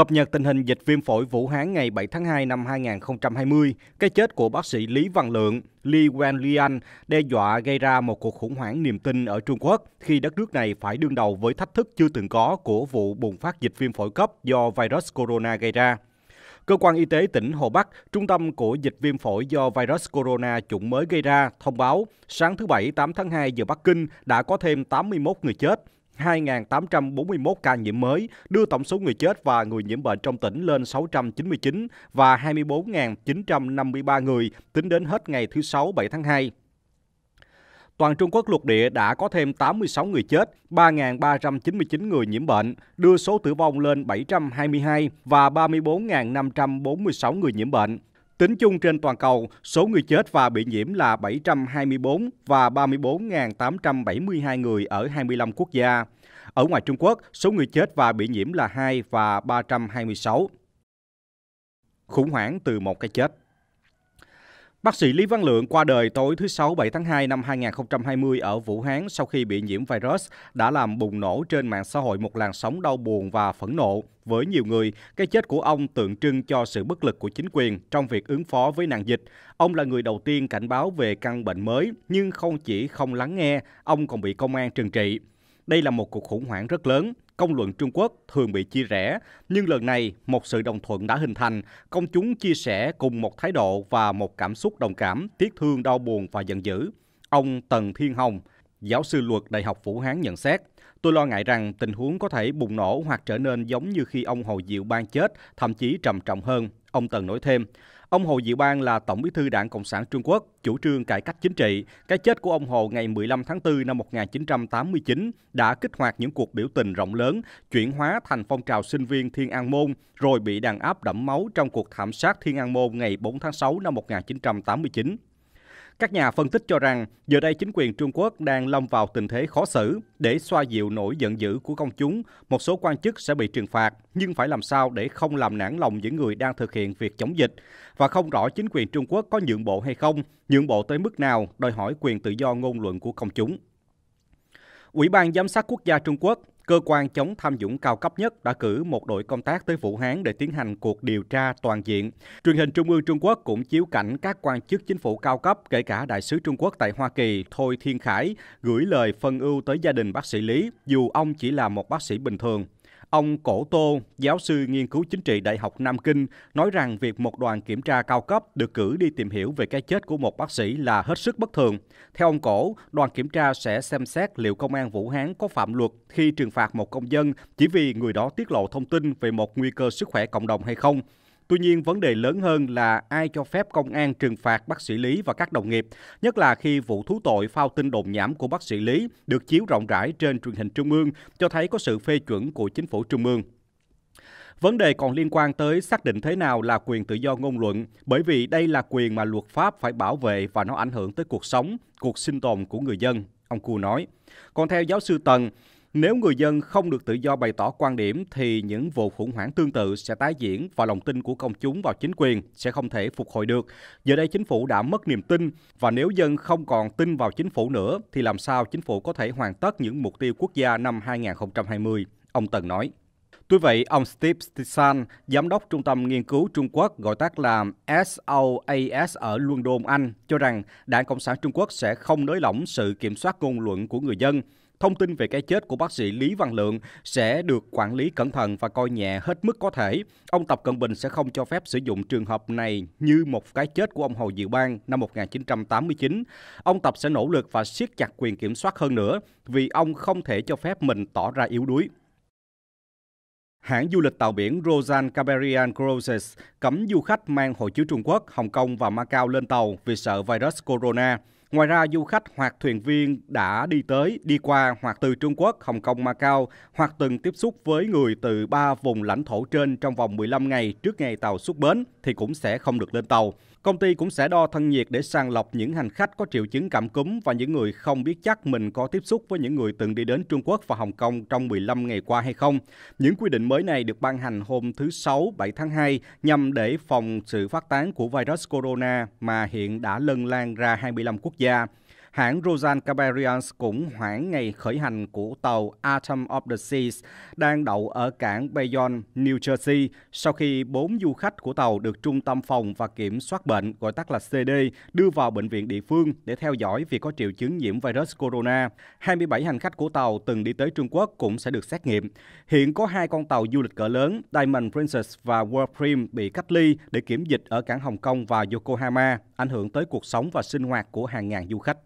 Cập nhật tình hình dịch viêm phổi Vũ Hán ngày 7 tháng 2 năm 2020, cái chết của bác sĩ Lý Văn Lượng, Li Wenlian đe dọa gây ra một cuộc khủng hoảng niềm tin ở Trung Quốc khi đất nước này phải đương đầu với thách thức chưa từng có của vụ bùng phát dịch viêm phổi cấp do virus corona gây ra. Cơ quan Y tế tỉnh Hồ Bắc, trung tâm của dịch viêm phổi do virus corona chủng mới gây ra, thông báo sáng thứ Bảy 8 tháng 2 giờ Bắc Kinh đã có thêm 81 người chết, 2.841 ca nhiễm mới, đưa tổng số người chết và người nhiễm bệnh trong tỉnh lên 699 và 24.953 người tính đến hết ngày thứ Sáu 7 tháng 2. Toàn Trung Quốc lục địa đã có thêm 86 người chết, 3.399 người nhiễm bệnh, đưa số tử vong lên 722 và 34.546 người nhiễm bệnh, Tính chung trên toàn cầu, số người chết và bị nhiễm là 724 và 34.872 người ở 25 quốc gia. Ở ngoài Trung Quốc, số người chết và bị nhiễm là 2 và 326. Khủng hoảng từ một cái chết. Bác sĩ Lý Văn Lượng qua đời tối thứ Sáu 7 tháng 2 năm 2020 ở Vũ Hán sau khi bị nhiễm virus đã làm bùng nổ trên mạng xã hội một làn sóng đau buồn và phẫn nộ. Với nhiều người, cái chết của ông tượng trưng cho sự bất lực của chính quyền trong việc ứng phó với nạn dịch. Ông là người đầu tiên cảnh báo về căn bệnh mới, nhưng không chỉ không lắng nghe, ông còn bị công an trừng trị. Đây là một cuộc khủng hoảng rất lớn công luận Trung Quốc thường bị chia rẽ, nhưng lần này một sự đồng thuận đã hình thành, công chúng chia sẻ cùng một thái độ và một cảm xúc đồng cảm, tiếc thương, đau buồn và giận dữ. Ông Tần Thiên Hồng, giáo sư luật Đại học Vũ Hán nhận xét, tôi lo ngại rằng tình huống có thể bùng nổ hoặc trở nên giống như khi ông Hồ Diệu Ban chết, thậm chí trầm trọng hơn. Ông Tần nói thêm, Ông Hồ Diệu Ban là Tổng bí thư Đảng Cộng sản Trung Quốc, chủ trương cải cách chính trị. Cái chết của ông Hồ ngày 15 tháng 4 năm 1989 đã kích hoạt những cuộc biểu tình rộng lớn, chuyển hóa thành phong trào sinh viên Thiên An Môn, rồi bị đàn áp đẫm máu trong cuộc thảm sát Thiên An Môn ngày 4 tháng 6 năm 1989. Các nhà phân tích cho rằng giờ đây chính quyền Trung Quốc đang lâm vào tình thế khó xử. Để xoa dịu nỗi giận dữ của công chúng, một số quan chức sẽ bị trừng phạt, nhưng phải làm sao để không làm nản lòng những người đang thực hiện việc chống dịch. Và không rõ chính quyền Trung Quốc có nhượng bộ hay không, nhượng bộ tới mức nào đòi hỏi quyền tự do ngôn luận của công chúng. Ủy ban Giám sát Quốc gia Trung Quốc cơ quan chống tham nhũng cao cấp nhất đã cử một đội công tác tới Vũ Hán để tiến hành cuộc điều tra toàn diện. Truyền hình Trung ương Trung Quốc cũng chiếu cảnh các quan chức chính phủ cao cấp, kể cả đại sứ Trung Quốc tại Hoa Kỳ Thôi Thiên Khải, gửi lời phân ưu tới gia đình bác sĩ Lý, dù ông chỉ là một bác sĩ bình thường. Ông Cổ Tô, giáo sư nghiên cứu chính trị Đại học Nam Kinh, nói rằng việc một đoàn kiểm tra cao cấp được cử đi tìm hiểu về cái chết của một bác sĩ là hết sức bất thường. Theo ông Cổ, đoàn kiểm tra sẽ xem xét liệu công an Vũ Hán có phạm luật khi trừng phạt một công dân chỉ vì người đó tiết lộ thông tin về một nguy cơ sức khỏe cộng đồng hay không. Tuy nhiên, vấn đề lớn hơn là ai cho phép công an trừng phạt bác sĩ Lý và các đồng nghiệp, nhất là khi vụ thú tội phao tin đồn nhảm của bác sĩ Lý được chiếu rộng rãi trên truyền hình Trung ương, cho thấy có sự phê chuẩn của chính phủ Trung ương. Vấn đề còn liên quan tới xác định thế nào là quyền tự do ngôn luận, bởi vì đây là quyền mà luật pháp phải bảo vệ và nó ảnh hưởng tới cuộc sống, cuộc sinh tồn của người dân, ông Cù nói. Còn theo giáo sư Tần, nếu người dân không được tự do bày tỏ quan điểm thì những vụ khủng hoảng tương tự sẽ tái diễn và lòng tin của công chúng vào chính quyền sẽ không thể phục hồi được. Giờ đây chính phủ đã mất niềm tin và nếu dân không còn tin vào chính phủ nữa thì làm sao chính phủ có thể hoàn tất những mục tiêu quốc gia năm 2020, ông Tần nói. Tuy vậy, ông Steve Stissan, giám đốc Trung tâm Nghiên cứu Trung Quốc gọi tắt là SOAS ở London, Anh, cho rằng Đảng Cộng sản Trung Quốc sẽ không nới lỏng sự kiểm soát ngôn luận của người dân Thông tin về cái chết của bác sĩ Lý Văn Lượng sẽ được quản lý cẩn thận và coi nhẹ hết mức có thể. Ông Tập Cận Bình sẽ không cho phép sử dụng trường hợp này như một cái chết của ông Hồ Diệu Ban năm 1989. Ông Tập sẽ nỗ lực và siết chặt quyền kiểm soát hơn nữa vì ông không thể cho phép mình tỏ ra yếu đuối. Hãng du lịch tàu biển Rosan Caberian Cruises cấm du khách mang hộ chiếu Trung Quốc, Hồng Kông và Macau lên tàu vì sợ virus corona. Ngoài ra, du khách hoặc thuyền viên đã đi tới, đi qua hoặc từ Trung Quốc, Hồng Kông, Macau hoặc từng tiếp xúc với người từ ba vùng lãnh thổ trên trong vòng 15 ngày trước ngày tàu xuất bến thì cũng sẽ không được lên tàu. Công ty cũng sẽ đo thân nhiệt để sàng lọc những hành khách có triệu chứng cảm cúm và những người không biết chắc mình có tiếp xúc với những người từng đi đến Trung Quốc và Hồng Kông trong 15 ngày qua hay không. Những quy định mới này được ban hành hôm thứ Sáu 7 tháng 2 nhằm để phòng sự phát tán của virus corona mà hiện đã lân lan ra 25 quốc gia hãng Rosan Caberians cũng hoãn ngày khởi hành của tàu Atom of the Seas đang đậu ở cảng Bayonne, New Jersey sau khi bốn du khách của tàu được Trung tâm Phòng và Kiểm soát Bệnh, gọi tắt là CD, đưa vào bệnh viện địa phương để theo dõi vì có triệu chứng nhiễm virus corona. 27 hành khách của tàu từng đi tới Trung Quốc cũng sẽ được xét nghiệm. Hiện có hai con tàu du lịch cỡ lớn Diamond Princess và World Prim bị cách ly để kiểm dịch ở cảng Hồng Kông và Yokohama, ảnh hưởng tới cuộc sống và sinh hoạt của hàng ngàn du khách.